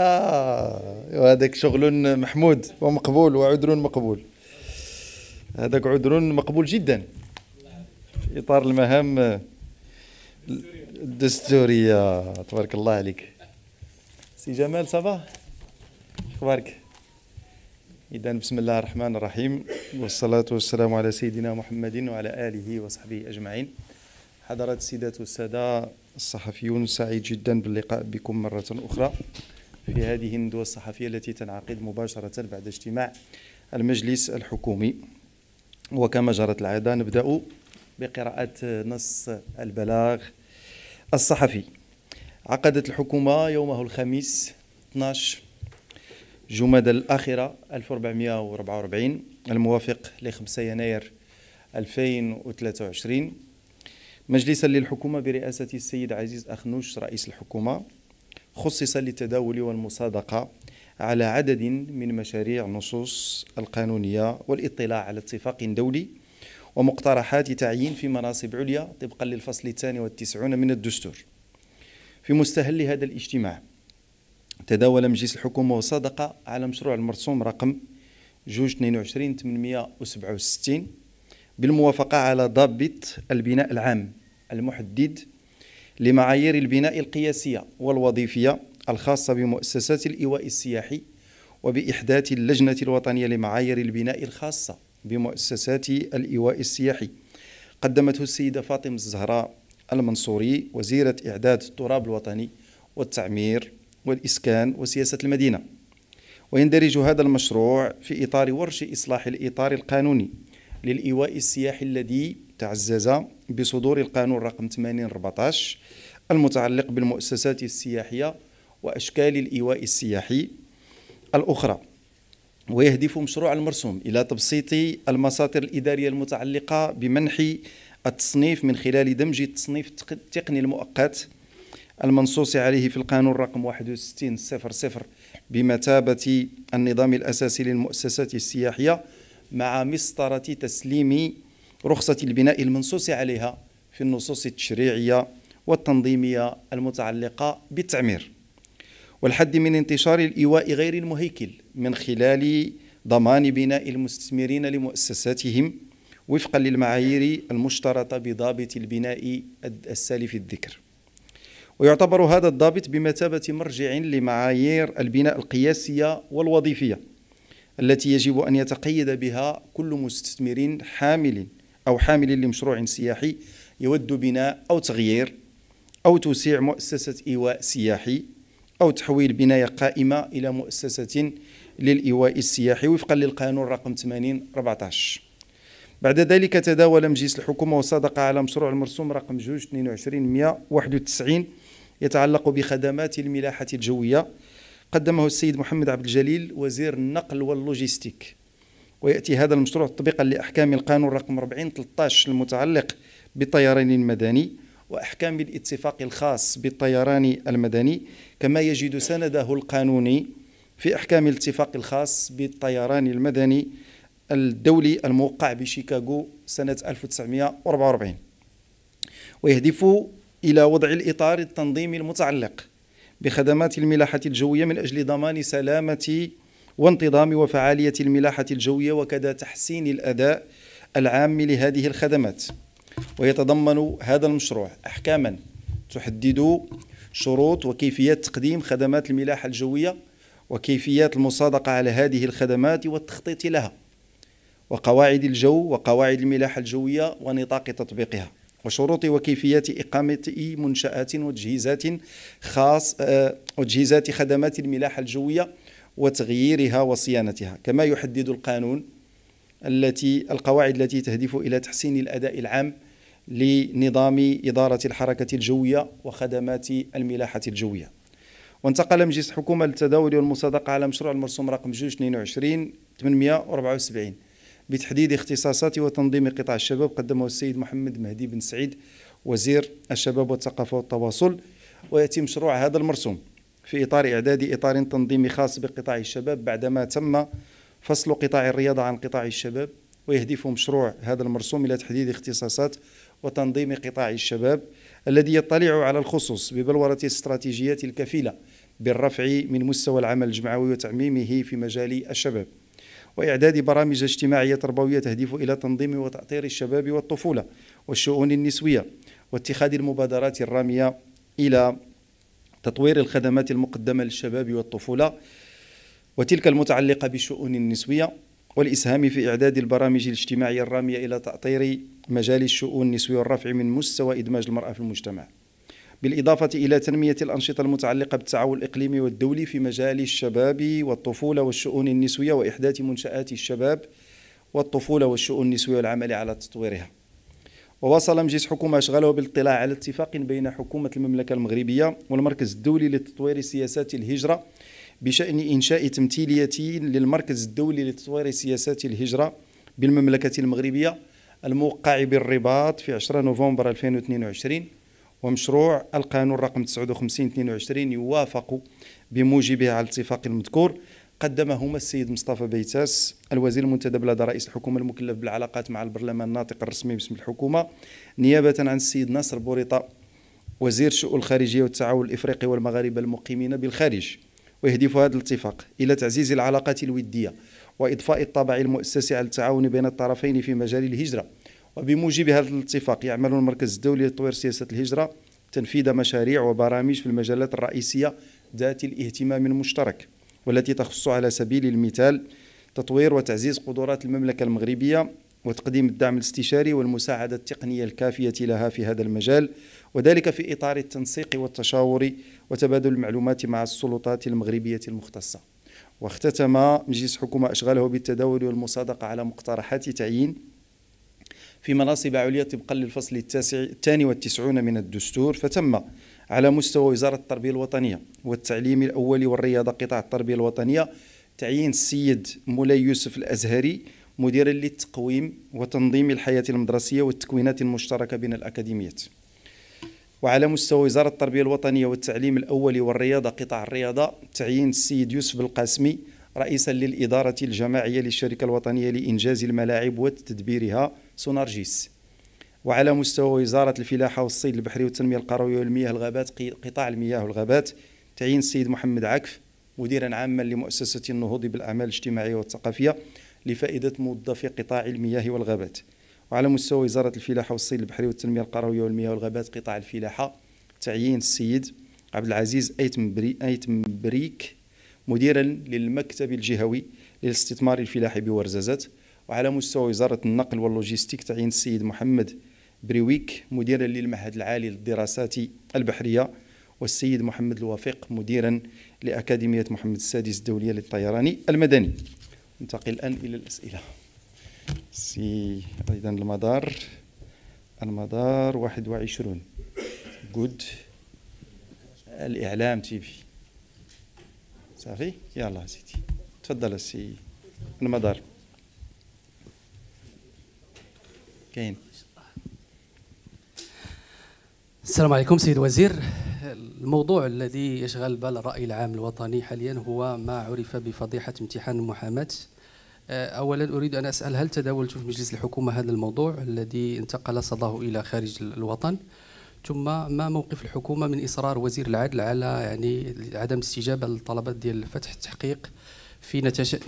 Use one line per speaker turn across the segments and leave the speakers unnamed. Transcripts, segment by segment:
اه وهذاك شغل محمود ومقبول وعذر مقبول هذاك عذر مقبول جدا في اطار المهام الدستوريه تبارك الله عليك سي جمال صباح اخبارك اذا بسم الله الرحمن الرحيم والصلاه والسلام على سيدنا محمد وعلى اله وصحبه اجمعين حضرات السيدات والساده الصحفيون سعيد جدا باللقاء بكم مره اخرى في هذه الندوة الصحفية التي تنعقد مباشرة بعد اجتماع المجلس الحكومي وكما جرت العادة نبدأ بقراءة نص البلاغ الصحفي عقدت الحكومة يومه الخميس 12 جمادى الآخرة 1444 الموافق ل 5 يناير 2023 مجلسا للحكومة برئاسة السيد عزيز أخنوش رئيس الحكومة خصص للتداول والمصادقة على عدد من مشاريع النصوص القانونية والاطلاع على اتفاق دولي ومقترحات تعيين في مناصب عليا طبقا للفصل الثاني والتسعون من الدستور في مستهل هذا الاجتماع تداول مجلس الحكومة وصادقة على مشروع المرسوم رقم جوج 22 867 بالموافقة على ضابط البناء العام المحدد لمعايير البناء القياسية والوظيفية الخاصة بمؤسسات الإيواء السياحي وبإحداث اللجنة الوطنية لمعايير البناء الخاصة بمؤسسات الإيواء السياحي قدمته السيدة فاطمة الزهراء المنصوري وزيرة إعداد التراب الوطني والتعمير والإسكان وسياسة المدينة ويندرج هذا المشروع في إطار ورش إصلاح الإطار القانوني للإيواء السياحي الذي تعزز بصدور القانون رقم 8014 المتعلق بالمؤسسات السياحية وأشكال الإيواء السياحي الأخرى ويهدف مشروع المرسوم إلى تبسيط المساطر الإدارية المتعلقة بمنح التصنيف من خلال دمج التصنيف التقني المؤقت المنصوص عليه في القانون رقم 6100 بمثابة النظام الأساسي للمؤسسات السياحية مع مسطرة تسليم رخصة البناء المنصوص عليها في النصوص التشريعية والتنظيمية المتعلقة بالتعمير والحد من انتشار الإيواء غير المهيكل من خلال ضمان بناء المستثمرين لمؤسساتهم وفقا للمعايير المشترطة بضابط البناء السالف الذكر ويعتبر هذا الضابط بمثابة مرجع لمعايير البناء القياسية والوظيفية التي يجب أن يتقيد بها كل مستثمر حامل أو حامل لمشروع سياحي يود بناء أو تغيير أو توسيع مؤسسة إيواء سياحي أو تحويل بناية قائمة إلى مؤسسة للإيواء السياحي وفقا للقانون رقم 80 14 بعد ذلك تداول مجلس الحكومة وصدق على مشروع المرسوم رقم 2 22 191 يتعلق بخدمات الملاحة الجوية قدمه السيد محمد عبد الجليل وزير النقل واللوجيستيك ويأتي هذا المشروع تطبيقا لأحكام القانون رقم 40 13 المتعلق بالطيران المدني وأحكام الاتفاق الخاص بالطيران المدني كما يجد سنده القانوني في أحكام الاتفاق الخاص بالطيران المدني الدولي الموقع بشيكاغو سنة 1944 ويهدف إلى وضع الإطار التنظيمي المتعلق بخدمات الملاحة الجوية من أجل ضمان سلامة وانتظام وفعالية الملاحة الجوية وكذا تحسين الأداء العام لهذه الخدمات ويتضمن هذا المشروع أحكاما تحدد شروط وكيفية تقديم خدمات الملاحة الجوية وكيفيات المصادقة على هذه الخدمات والتخطيط لها وقواعد الجو وقواعد الملاحة الجوية ونطاق تطبيقها وشروط وكيفية إقامة منشآت وتجهيزات خاص آه، وتجهيزات خدمات الملاحة الجوية وتغييرها وصيانتها كما يحدد القانون التي القواعد التي تهدف إلى تحسين الأداء العام لنظام إدارة الحركة الجوية وخدمات الملاحة الجوية وانتقل مجلس الحكومة للتداول والمصادقة على مشروع المرسوم رقم 22 874 بتحديد اختصاصات وتنظيم قطاع الشباب قدمه السيد محمد مهدي بن سعيد وزير الشباب والثقافة والتواصل ويأتي مشروع هذا المرسوم في إطار إعداد إطار تنظيمي خاص بقطاع الشباب بعدما تم فصل قطاع الرياضة عن قطاع الشباب ويهدف مشروع هذا المرسوم إلى تحديد اختصاصات وتنظيم قطاع الشباب الذي يطلع على الخصوص ببلورة استراتيجيات الكفيلة بالرفع من مستوى العمل الجمعوي وتعميمه في مجال الشباب وإعداد برامج اجتماعية تربوية تهدف إلى تنظيم وتأطير الشباب والطفولة والشؤون النسوية واتخاذ المبادرات الرامية إلى تطوير الخدمات المقدمة للشباب والطفولة وتلك المتعلقة بالشؤون النسوية والإسهام في إعداد البرامج الاجتماعية الرامية إلى تأطير مجال الشؤون النسوية والرفع من مستوى إدماج المرأة في المجتمع بالإضافة إلى تنمية الأنشطة المتعلقة بالتعاون الإقليمي والدولي في مجال الشباب والطفولة والشؤون النسوية وإحداث منشآت الشباب والطفولة والشؤون النسوية والعمل على تطويرها وواصل مجلس حكومة أشغاله بالاطلاع على اتفاق بين حكومة المملكة المغربية والمركز الدولي لتطوير سياسات الهجرة بشأن إنشاء تمثيلية للمركز الدولي لتطوير سياسات الهجرة بالمملكة المغربية الموقع بالرباط في 10 نوفمبر 2022 ومشروع القانون رقم 5922 يوافق بموجبه على الاتفاق المذكور قدمهما السيد مصطفى بيتاس الوزير المنتدب لدى رئيس الحكومه المكلف بالعلاقات مع البرلمان الناطق الرسمي باسم الحكومه نيابه عن السيد ناصر بوريطه وزير الشؤون الخارجيه والتعاون الافريقي والمغاربه المقيمين بالخارج ويهدف هذا الاتفاق الى تعزيز العلاقات الوديه واضفاء الطابع المؤسسي على التعاون بين الطرفين في مجال الهجره وبموجب هذا الاتفاق يعمل المركز الدولي لتطوير سياسه الهجره تنفيذ مشاريع وبرامج في المجالات الرئيسيه ذات الاهتمام المشترك والتي تخص على سبيل المثال تطوير وتعزيز قدرات المملكة المغربية وتقديم الدعم الاستشاري والمساعدة التقنية الكافية لها في هذا المجال وذلك في إطار التنسيق والتشاور وتبادل المعلومات مع السلطات المغربية المختصة واختتم مجلس حكومة أشغاله بالتداول والمصادقة على مقترحات تعيين في مناصب عليا طبقا للفصل التاسع الثاني والتسعون من الدستور فتم على مستوى وزارة التربية الوطنية والتعليم الأولي والرياضة قطاع التربية الوطنية تعيين السيد مولاي يوسف الأزهري مديرا للتقويم وتنظيم الحياة المدرسية والتكوينات المشتركة بين الأكاديميات وعلى مستوى وزارة التربية الوطنية والتعليم الأولي والرياضة قطاع الرياضة تعيين السيد يوسف القاسمي رئيسا للإدارة الجماعية للشركة الوطنية لإنجاز الملاعب وتدبيرها سونارجيس وعلى مستوى وزارة الفلاحة والصيد البحري والتنمية القروية والمياه الغابات قطاع المياه والغابات تعيين السيد محمد عكف مديرا عاما لمؤسسة النهوض بالأعمال الاجتماعية والثقافية لفائدة موظفي قطاع المياه والغابات وعلى مستوى وزارة الفلاحة والصيد البحري والتنمية القروية والمياه والغابات قطاع الفلاحة تعيين السيد عبد العزيز أيتم, بري أيتم بريك مديرا للمكتب الجهوي للاستثمار الفلاحي بورزازات وعلى مستوى وزاره النقل واللوجيستيك تعين السيد محمد بريويك مديرا للمعهد العالي للدراسات البحريه والسيد محمد الوافق مديرا لاكاديميه محمد السادس الدوليه للطيران المدني ننتقل الان الى الاسئله سي ايضا المدار المدار 21 جود الاعلام تي في صافي يلا سيدي تفضل السي المدار كاين السلام عليكم سيد الوزير الموضوع الذي يشغل بال الرأي العام الوطني حاليا هو ما عرف بفضيحة امتحان المحاماة آه، أولا أريد أن أسأل هل تداولت في مجلس الحكومة هذا الموضوع الذي انتقل صداه إلى خارج الوطن ثم ما موقف الحكومة من إصرار وزير العدل على يعني عدم استجابة للطلبات ديال فتح التحقيق في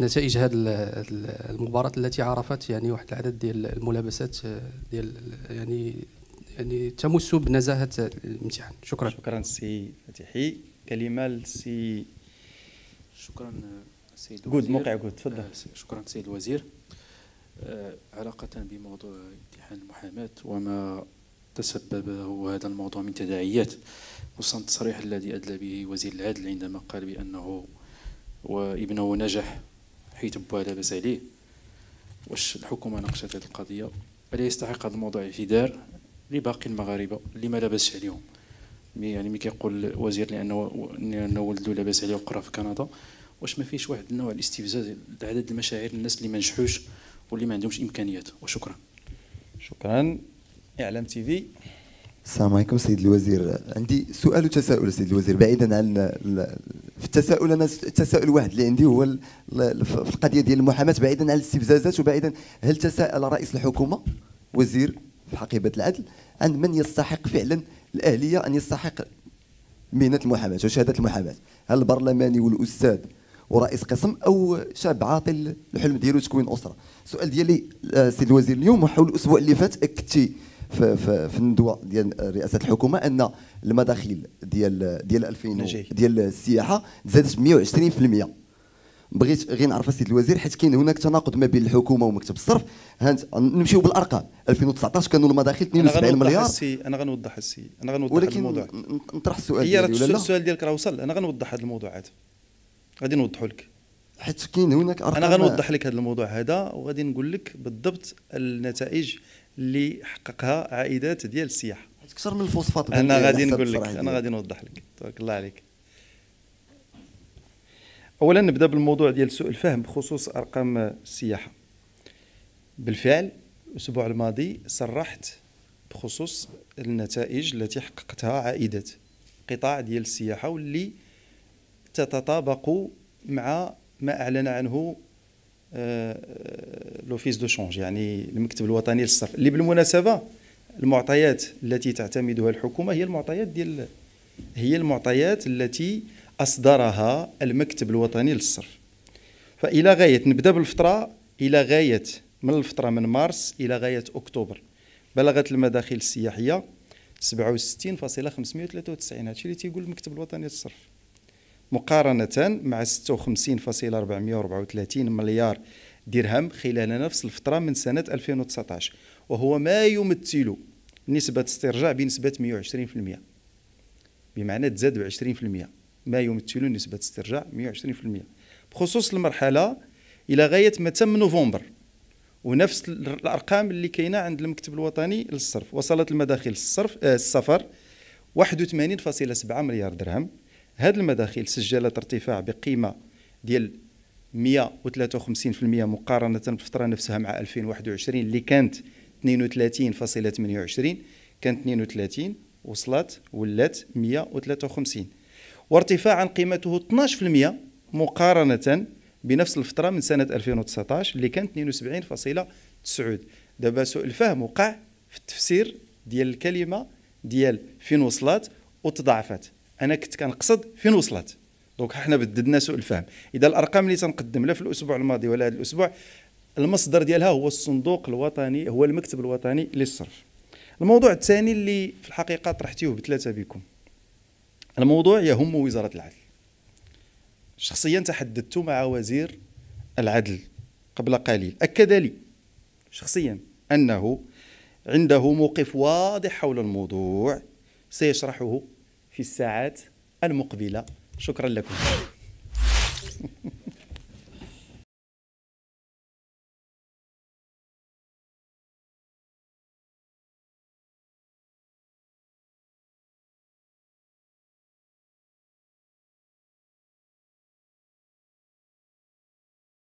نتائج هذه المباراه التي عرفت يعني واحد العدد ديال الملابسات ديال يعني يعني تمس بنزاهه الامتحان شكرا شكرا سي فتحي كلمه للسي آه، شكرا سيد الوزير جود موقع جود تفضل شكرا سيد الوزير علاقه بموضوع امتحان المحاماه وما تسببه هذا الموضوع من تداعيات خصوصا التصريح الذي ادلى به وزير العدل عندما قال بانه وابنه نجح حيث بوها لاباس عليه واش الحكومه ناقشت هذه القضيه الا يستحق هذا الموضوع اعتذار لباقي المغاربه اللي ما لاباسش عليهم يعني مي كيقول الوزير لانه انه ولده لاباس عليه وقرا في كندا واش ما فيش واحد النوع الاستفزاز لعدد المشاعر الناس اللي ما نجحوش واللي ما عندهمش امكانيات وشكرا شكرا اعلام تي في السلام عليكم سيد الوزير عندي سؤال وتساؤل سيد الوزير بعيدا عن في التساؤل انا التساؤل واحد اللي عندي هو في القضيه ديال المحاماه بعيدا عن الاستفزازات وبعيدا هل تساءل رئيس الحكومه وزير في حقيبه العدل عن من يستحق فعلا الاهليه ان يستحق مهنه المحاماه وشهاده المحاماه هل البرلماني والاستاذ ورئيس قسم او شاب عاطل الحلم ديالو تكوين اسره السؤال ديالي آه، سيد الوزير اليوم وحول الاسبوع اللي فات اكدتي في, في, في الندوه ديال رئاسه الحكومه ان المداخيل ديال ديال 2000 ديال السياحه زادت 120% بغيت غير نعرف السيد الوزير حيت كاين هناك تناقض ما بين الحكومه ومكتب الصرف هانت نمشيو بالارقام 2019 كانوا المداخيل 72 مليار السي. انا غنوضح السي انا غنوضح ولكن الموضوع نطرح السؤال هي راك السؤال ديالك راه وصل انا غنوضح هذا الموضوع عاد غادي نوضحو لك حيت كاين هناك ارقام انا غنوضح لك هذا الموضوع هذا وغادي نقول لك بالضبط النتائج اللي حققها عائدات ديال السياحه اكثر من الفوسفات انا غادي نقول لك انا غادي نوضح لك تبارك الله عليك اولا نبدا بالموضوع ديال سوء الفهم بخصوص ارقام السياحه بالفعل الاسبوع الماضي صرحت بخصوص النتائج التي حققتها عائدات قطاع ديال السياحه واللي تتطابق مع ما اعلن عنه لوفيس دو شونج يعني المكتب الوطني للصرف اللي بالمناسبه المعطيات التي تعتمدها الحكومه هي المعطيات ديال هي المعطيات التي اصدرها المكتب الوطني للصرف فالى غايه نبدا بالفتره الى غايه من الفتره من مارس الى غايه اكتوبر بلغت المداخل السياحيه 67.593 هادشي اللي تيقول المكتب الوطني للصرف مقارنة مع 56.434 مليار درهم خلال نفس الفترة من سنة 2019 وهو ما يمثل نسبة استرجاع بنسبة 120% بمعنى تزاد ب 20% ما يمثل نسبة استرجاع 120% بخصوص المرحلة إلى غاية ما تم نوفمبر ونفس الأرقام اللي كاينة عند المكتب الوطني للصرف وصلت المداخل الصرف آه، السفر 81.7 مليار درهم هاد المداخيل سجلت ارتفاع بقيمة ديال 153% مقارنة بالفترة نفسها مع 2021 اللي كانت 32.28 كانت 32 وصلت ولات 153 وارتفاعا قيمته 12% مقارنة بنفس الفترة من سنة 2019 اللي كانت 72.9 دابا سوء الفهم وقع في التفسير ديال الكلمة ديال فين وصلت وتضاعفت انا كنت كنقصد فين وصلت دونك حنا بددنا سوء الفهم اذا الارقام اللي تنقدم لا في الاسبوع الماضي ولا هذا الاسبوع المصدر ديالها هو الصندوق الوطني هو المكتب الوطني للصرف الموضوع الثاني اللي في الحقيقه طرحتيه بثلاثه بكم الموضوع يهم وزاره العدل شخصيا تحدثت مع وزير العدل قبل قليل اكد لي شخصيا انه عنده موقف واضح حول الموضوع سيشرحه في الساعات المقبله شكرا لكم